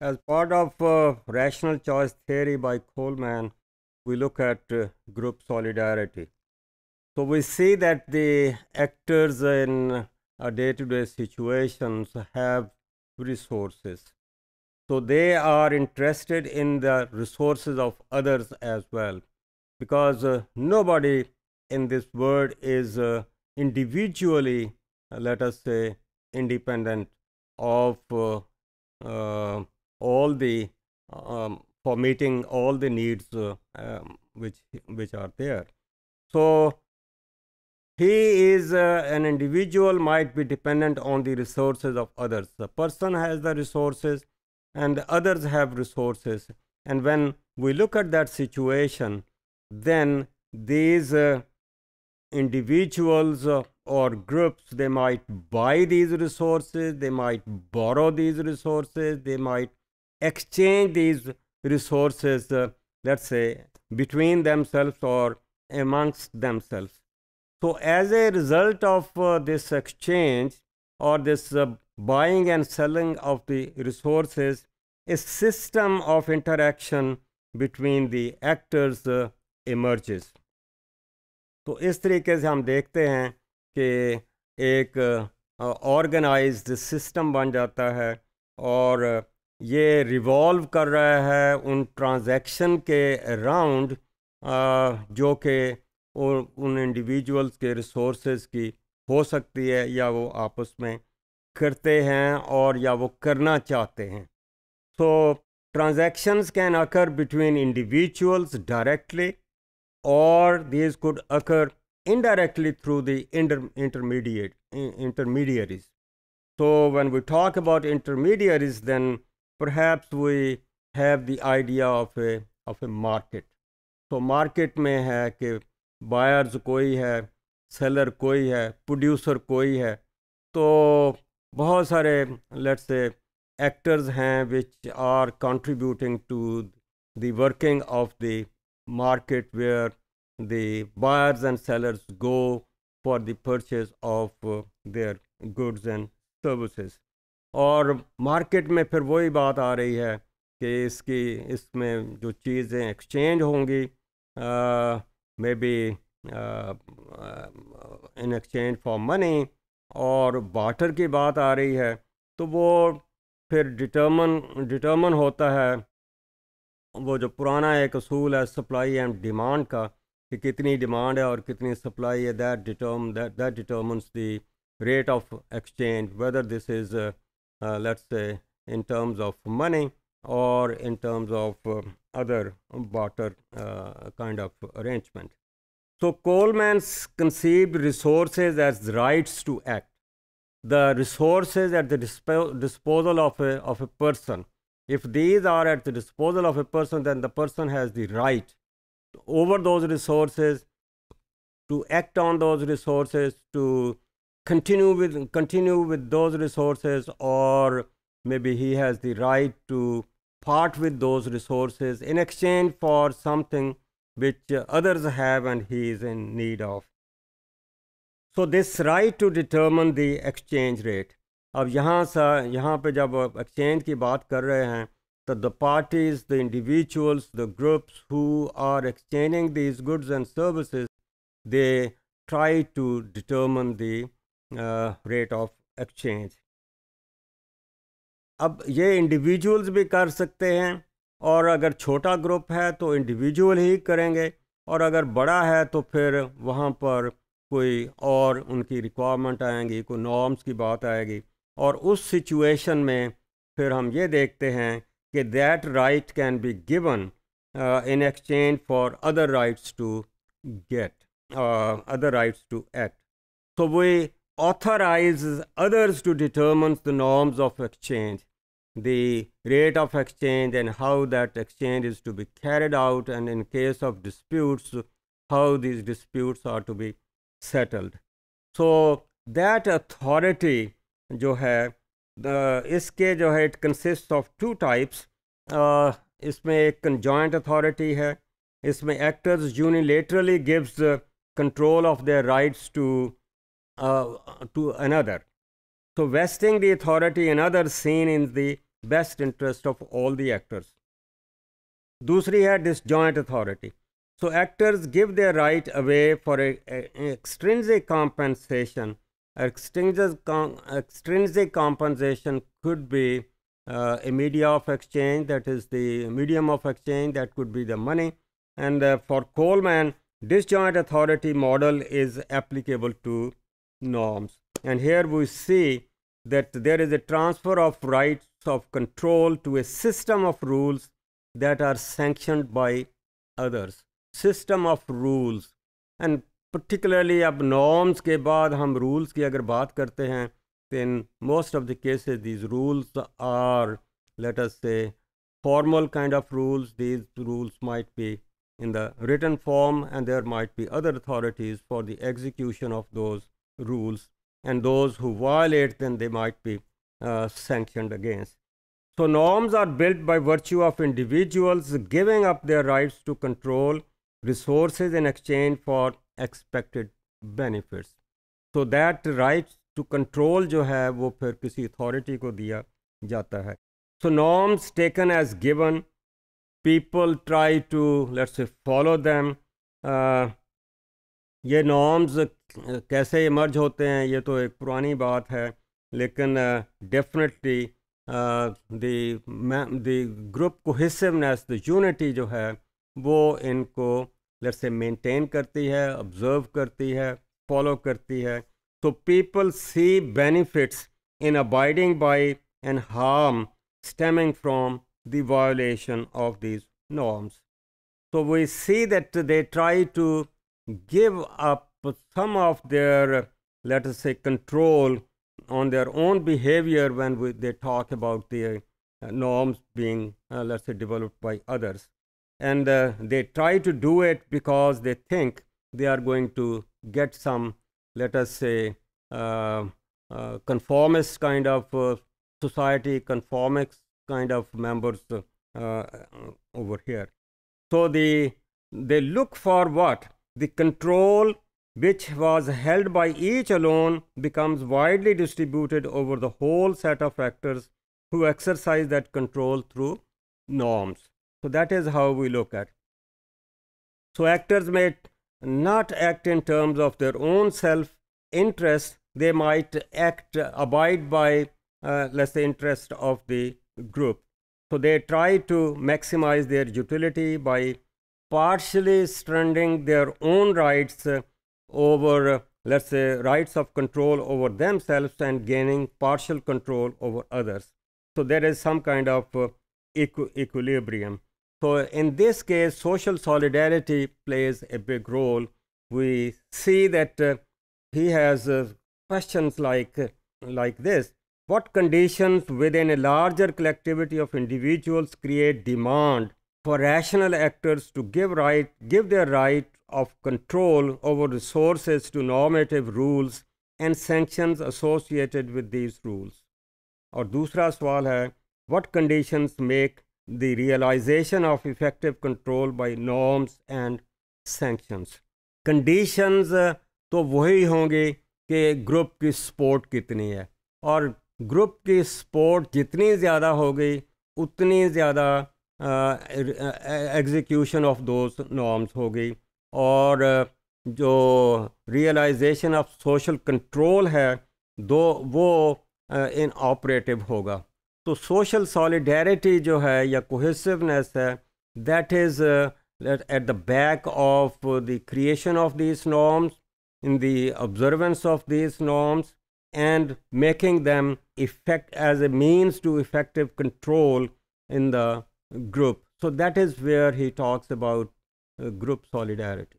As part of uh, rational choice theory by Coleman, we look at uh, group solidarity. So we see that the actors in uh, day-to-day situations have resources. So they are interested in the resources of others as well, because uh, nobody in this world is uh, individually, uh, let us say, independent of uh, all the um, for meeting all the needs uh, um, which which are there. So he is uh, an individual might be dependent on the resources of others. The person has the resources and others have resources. And when we look at that situation, then these uh, individuals uh, or groups they might buy these resources they might borrow these resources they might exchange these resources, uh, let's say, between themselves or amongst themselves. So, as a result of uh, this exchange or this uh, buying and selling of the resources, a system of interaction between the actors uh, emerges. तो इस तरीके से हम देखते हैं कि एक organised system बन जाता है और ये रिवॉल्व कर रहा है उन ट्रांजैक्शन के अराउंड जो कि उन इंडिविजुअल्स के रिसोर्स की हो सकती है या वो आपस में करते हैं और या वो करना चाहते हैं so transactions can occur between individuals directly और this could occur indirectly through the intermediate intermediaries so when we talk about intermediaries then perhaps we have the idea of a of a market so market mein hai buyers koi hai seller koi hai producer koi hai to bahut let's say actors which are contributing to the working of the market where the buyers and sellers go for the purchase of their goods and services और market में फिर वही बात आ रही है कि इसकी इसमें जो चीज़ें एक्सचेंज होंगी may be in exchange for money और बाटर की बात आ रही है तो वो फिर डिटर्मन डिटर्मन होता है वो जो पुराना एक असूल है सप्लाई एंड डिमांड का कि कितनी डिमांड है और कितनी सप्लाई है that determine that determines the rate of exchange whether this is Uh, let's say in terms of money or in terms of uh, other barter uh, kind of arrangement. So, Coleman's conceived resources as rights to act, the resources at the dispo disposal of a, of a person. If these are at the disposal of a person, then the person has the right over those resources, to act on those resources, to continue with continue with those resources or maybe he has the right to part with those resources in exchange for something which others have and he is in need of so this right to determine the exchange rate ab yahan sa yahan pe jab exchange ki baat kar the parties the individuals the groups who are exchanging these goods and services they try to determine the rate of exchange अब ये individuals भी कर सकते हैं और अगर छोटा group है तो इंडिविजुअल ही करेंगे और अगर बड़ा है तो फिर वहाँ पर कोई और उनकी रिक्वायरमेंट आएंगी कोई नॉर्म्स की बात आएगी और उस सिचुएशन में फिर हम ये देखते हैं कि that right can be given in exchange for other rights to get other rights to act तो वही authorizes others to determine the norms of exchange, the rate of exchange and how that exchange is to be carried out and in case of disputes, how these disputes are to be settled. So, that authority जो है इसके जो है it consist of two types इसमें एक conjoint authority है इसमें unilaterally gives gives uh, control of their rights to uh, to another. So, vesting the authority in others seen in the best interest of all the actors. दूसरी है disjoint authority so actors give their right away for Extrinsic, compensation extrinsic compensation could be uh, a media of exchange that is the medium of exchange that could be the money and uh, for coleman disjoint authority model is applicable to norms. And here we see that there is a transfer of rights of control to a system of rules that are sanctioned by others. System of rules. And particularly अब norms के बाद हम rules की अगर बात करते हैं then most of the cases these rules are let us say formal kind of rules these rules might be in the written form and there might be other authorities for the execution of those rules, and those who violate them, they might be uh, sanctioned against. So, norms are built by virtue of individuals giving up their rights to control resources in exchange for expected benefits. So, that right to control जो है वो फिर किसी authority को दिया जाता है So norms taken as given, people try to let's say follow them. Uh, ये norms कैसे इमर्ज होते हैं ये तो एक पुरानी बात है लेकिन definitely the group cohesiveness the unity जो है वो इनको लेट से मेंटेन करती है ऑब्जर्व करती है फॉलो करती है तो people see benefits in abiding by and harm stemming from the violation of these norms So we see that they try to give up but some of their, let us say, control on their own behavior when we, they talk about the uh, norms being, uh, let's say, developed by others. And uh, they try to do it because they think they are going to get some, let us say, uh, uh, conformist kind of uh, society, conformist kind of members over here. So the, they look for what? The control which was held by each alone becomes widely distributed over the whole set of actors who exercise that control through norms. So that is how we look at. So actors may not act in terms of their own self interest, they might act, abide by, uh, let's say, interest of the group. So they try to maximize their utility by partially surrendering their own rights uh, over uh, let's say rights of control over themselves and gaining partial control over others. So there is some kind of uh, equ equilibrium. So in this case, social solidarity plays a big role. We see that uh, he has uh, questions like, uh, like this. What conditions within a larger collectivity of individuals create demand for rational actors to give right, give their right of control over resources to normative rules and sanctions associated with these rules. aur dusra sawal hai what conditions make the realization of effective control by norms and sanctions? Conditions तो वही होंगे कि group की support कितनी है और group की support जितनी ज़्यादा होगी उतनी ज़्यादा एग्जीक्यूशन ऑफ दोज नॉर्म्स होगी और जो रियलाइजेशन ऑफ सोशल कंट्रोल है दो वो इन ऑपरेटिव होगा तो सोशल सॉलिडेरिटी जो है या कोहेसिवनेस है that is at the back of the creation of this norms in the observance of this norms and making them effect as a means to effective control in the group so that is where he talks about group solidarity